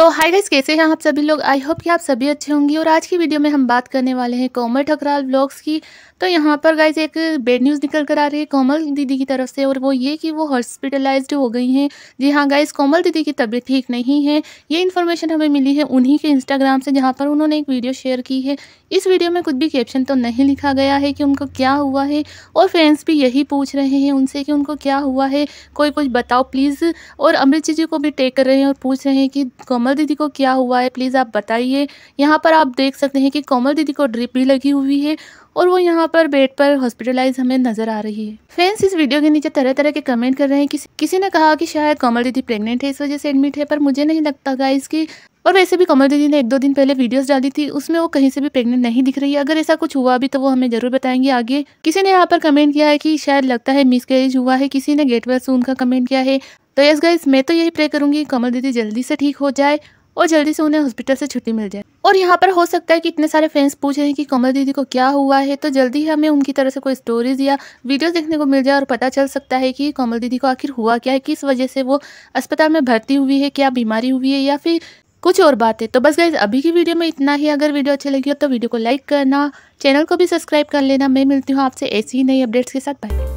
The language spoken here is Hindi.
तो हाय गाइस कैसे हैं आप सभी लोग आई होप कि आप सभी अच्छे होंगे और आज की वीडियो में हम बात करने वाले हैं कोमल ठकराल ब्लॉग्स की तो यहाँ पर गाइस एक बेड न्यूज़ निकल कर आ रही है कोमल दीदी की तरफ से और वो ये कि वो हॉस्पिटलाइज्ड हो गई हैं जी हाँ गाइस कोमल दीदी की तबीयत ठीक नहीं है ये इन्फॉर्मेशन हमें मिली है उन्हीं के इंस्टाग्राम से जहाँ पर उन्होंने एक वीडियो शेयर की है इस वीडियो में कुछ भी कैप्शन तो नहीं लिखा गया है कि उनको क्या हुआ है और फैंस भी यही पूछ रहे हैं उनसे कि उनको क्या हुआ है कोई कुछ बताओ प्लीज़ और अमृत जी को भी टेक कर रहे हैं और पूछ रहे हैं कि कोमल कोमल दीदी को क्या हुआ है प्लीज़ आप बताइए यहाँ पर आप देख सकते हैं कि कोमल दीदी को ड्रिप भी लगी हुई है और वो यहाँ पर बेड पर हॉस्पिटलाइज हमें नजर आ रही है फ्रेंड्स इस वीडियो के नीचे तरह तरह के कमेंट कर रहे हैं कि किसी ने कहा कि शायद कोमल दीदी प्रेग्नेंट है इस वजह से एडमिट है पर मुझे नहीं लगता गाइस कि और वैसे भी कमल दीदी ने एक दो दिन पहले वीडियोस डाली थी उसमें वो कहीं से भी प्रेग्नेंट नहीं दिख रही है अगर ऐसा कुछ हुआ भी तो वो हमें जरूर बताएंगे आगे किसी ने यहाँ पर कमेंट किया है कि शायद लगता है मिसकैरेज हुआ है किसी ने गेट सून का कमेंट किया है तो यस गाइस मैं तो यही प्रे करूंगी कमल दीदी जल्दी से ठीक हो जाए और जल्दी से उन्हें हॉस्पिटल से छुट्टी मिल जाए और यहाँ पर हो सकता है कि इतने सारे फैंस पूछ रहे हैं कि कमल दीदी को क्या हुआ है तो जल्दी ही हमें उनकी तरफ से कोई स्टोरीज या वीडियोस देखने को मिल जाए और पता चल सकता है कि कमल दीदी को आखिर हुआ क्या है किस वजह से वो अस्पताल में भर्ती हुई है क्या बीमारी हुई है या फिर कुछ और बातें तो बस गई अभी की वीडियो में इतना ही अगर वीडियो अच्छी लगी हो तो वीडियो को लाइक करना चैनल को भी सब्सक्राइब कर लेना मैं मिलती हूँ आपसे ऐसी ही नई अपडेट्स के साथ बाय